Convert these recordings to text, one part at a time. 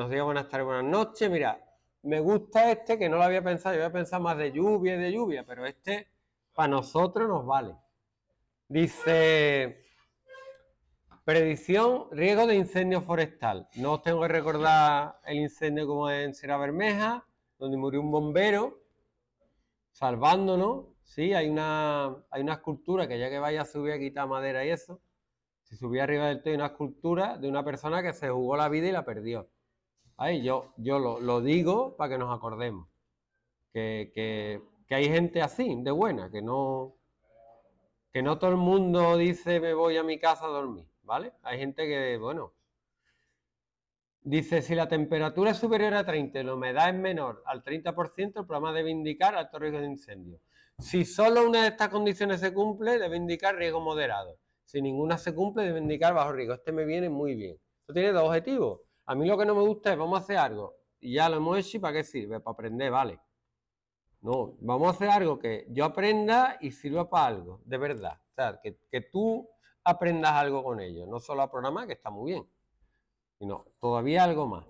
nos diga buenas tardes, buenas noches. Mira, me gusta este que no lo había pensado, yo había pensado más de lluvia y de lluvia, pero este para nosotros nos vale. Dice, predicción, riesgo de incendio forestal. No os tengo que recordar el incendio como en Sierra Bermeja, donde murió un bombero, salvándonos. Sí, hay una, hay una escultura que ya que vaya a subir a quitar madera y eso, si subía arriba del techo, hay una escultura de una persona que se jugó la vida y la perdió. Ahí yo, yo lo, digo para que nos acordemos. Que, hay gente así, de buena, que no, que no todo el mundo dice me voy a mi casa a dormir, ¿vale? Hay gente que, bueno, dice si la temperatura es superior a 30 y la humedad es menor al 30%, el programa debe indicar alto riesgo de incendio. Si solo una de estas condiciones se cumple, debe indicar riesgo moderado. Si ninguna se cumple, debe indicar bajo riesgo. Este me viene muy bien. Esto tiene dos objetivos. A mí lo que no me gusta es, vamos a hacer algo. Y ya lo hemos hecho para qué sirve, para aprender, vale. No, vamos a hacer algo que yo aprenda y sirva para algo, de verdad. O sea, que, que tú aprendas algo con ello, no solo a programar, que está muy bien, sino todavía algo más.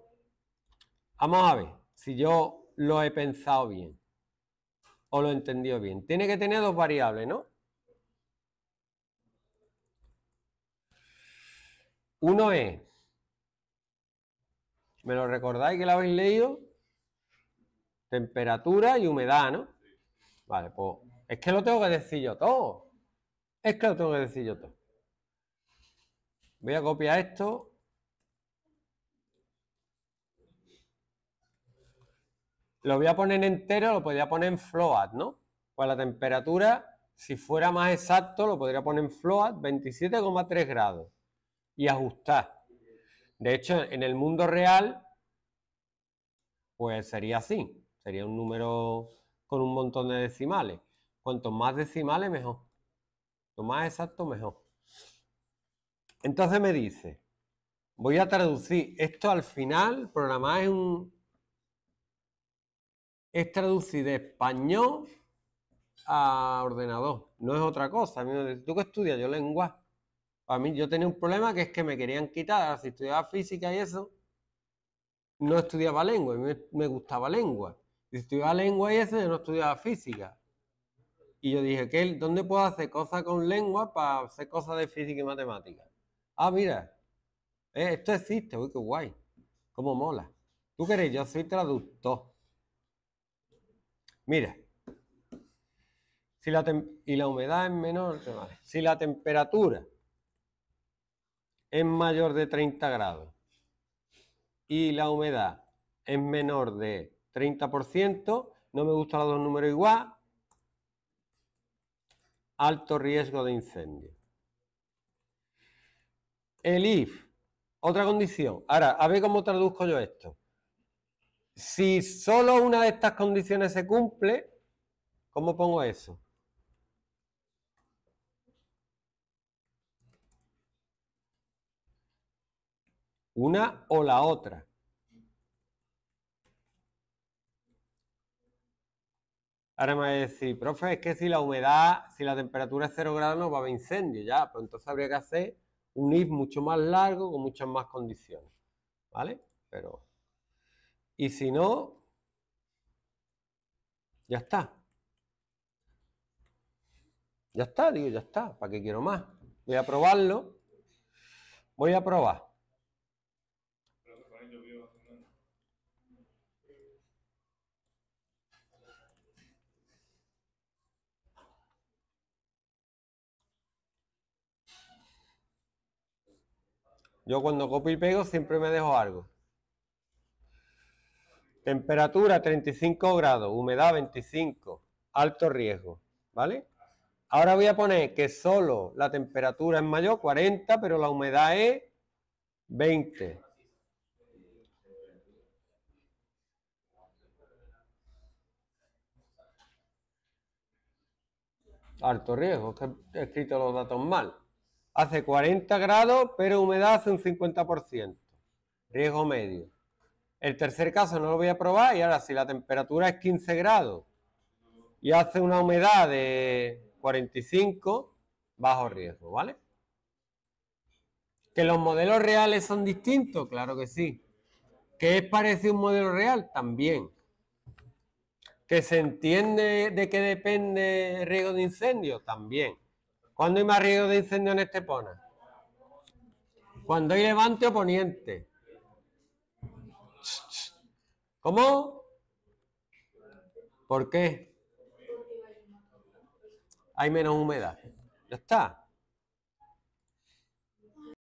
Vamos a ver si yo lo he pensado bien o lo he entendido bien. Tiene que tener dos variables, ¿no? Uno es ¿Me lo recordáis que lo habéis leído? Temperatura y humedad, ¿no? Vale, pues es que lo tengo que decir yo todo. Es que lo tengo que decir yo todo. Voy a copiar esto. Lo voy a poner entero, lo podría poner en float, ¿no? Pues la temperatura, si fuera más exacto, lo podría poner en float 27,3 grados y ajustar. De hecho, en el mundo real, pues sería así. Sería un número con un montón de decimales. Cuanto más decimales, mejor. Cuanto más exacto, mejor. Entonces me dice, voy a traducir esto al final, programa es un... Es traducir de español a ordenador, no es otra cosa. A mí ¿tú qué estudias? Yo lengua. A mí yo tenía un problema que es que me querían quitar, si estudiaba física y eso, no estudiaba lengua, Y me gustaba lengua. Si estudiaba lengua y eso, yo no estudiaba física. Y yo dije, que ¿dónde puedo hacer cosas con lengua para hacer cosas de física y matemática? Ah, mira, eh, esto existe, uy, qué guay, cómo mola. ¿Tú crees, Yo soy traductor. Mira, si la y la humedad es menor, si la temperatura es mayor de 30 grados y la humedad es menor de 30%, no me gustan los dos números igual, alto riesgo de incendio. El IF, otra condición. Ahora, a ver cómo traduzco yo esto. Si solo una de estas condiciones se cumple, ¿cómo pongo eso? Una o la otra. Ahora me voy a decir, profe, es que si la humedad, si la temperatura es cero grados no va a haber incendio, ya, pero pues entonces habría que hacer un IF mucho más largo con muchas más condiciones, ¿vale? Pero, y si no, ya está. Ya está, digo, ya está, ¿para qué quiero más? Voy a probarlo, voy a probar. Yo cuando copio y pego siempre me dejo algo. Temperatura 35 grados, humedad 25, alto riesgo, ¿vale? Ahora voy a poner que solo la temperatura es mayor, 40, pero la humedad es 20. Alto riesgo, que he escrito los datos mal hace 40 grados, pero humedad hace un 50%. Riesgo medio. El tercer caso no lo voy a probar y ahora si la temperatura es 15 grados y hace una humedad de 45, bajo riesgo, ¿vale? ¿Que los modelos reales son distintos? Claro que sí. ¿Que es parecido a un modelo real? También. ¿Que se entiende de qué depende el riesgo de incendio? También. ¿Cuándo hay más riesgo de incendio en Estepona? Cuando hay levante o poniente. ¿Cómo? ¿Por qué? Hay menos humedad. Ya está.